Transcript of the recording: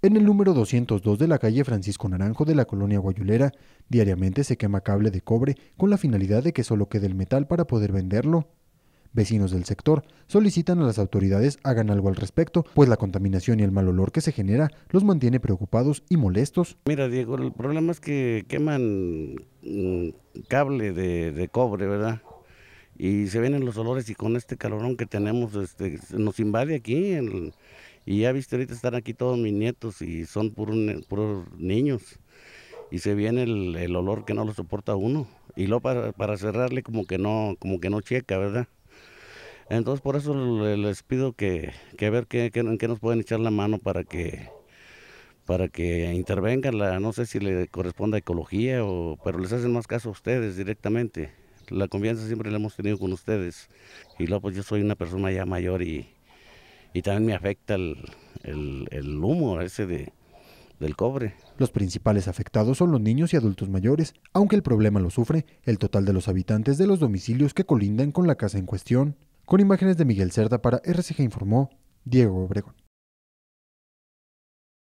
En el número 202 de la calle Francisco Naranjo de la colonia Guayulera, diariamente se quema cable de cobre con la finalidad de que solo quede el metal para poder venderlo. Vecinos del sector solicitan a las autoridades hagan algo al respecto, pues la contaminación y el mal olor que se genera los mantiene preocupados y molestos. Mira, Diego, el problema es que queman mm, cable de, cobre, ¿verdad? Y se vienen los olores y con este calorón que tenemos este, nos invade aquí el y ya viste, ahorita están aquí todos mis nietos y son puros, niños. Y se viene el, olor que no lo soporta uno. Y luego para, para, cerrarle como que no, como que no checa, ¿verdad? Entonces por eso les pido que, que ver qué, en qué nos pueden echar la mano para que para que intervengan, la, no sé si le corresponde a ecología, o, pero les hacen más caso a ustedes directamente. La confianza siempre la hemos tenido con ustedes. Y luego pues yo soy una persona ya mayor y, y también me afecta el, el humo ese de, del cobre. Los principales afectados son los niños y adultos mayores, aunque el problema lo sufre el total de los habitantes de los domicilios que colindan con la casa en cuestión. Con imágenes de Miguel Cerda para RCG informó Diego Obregón.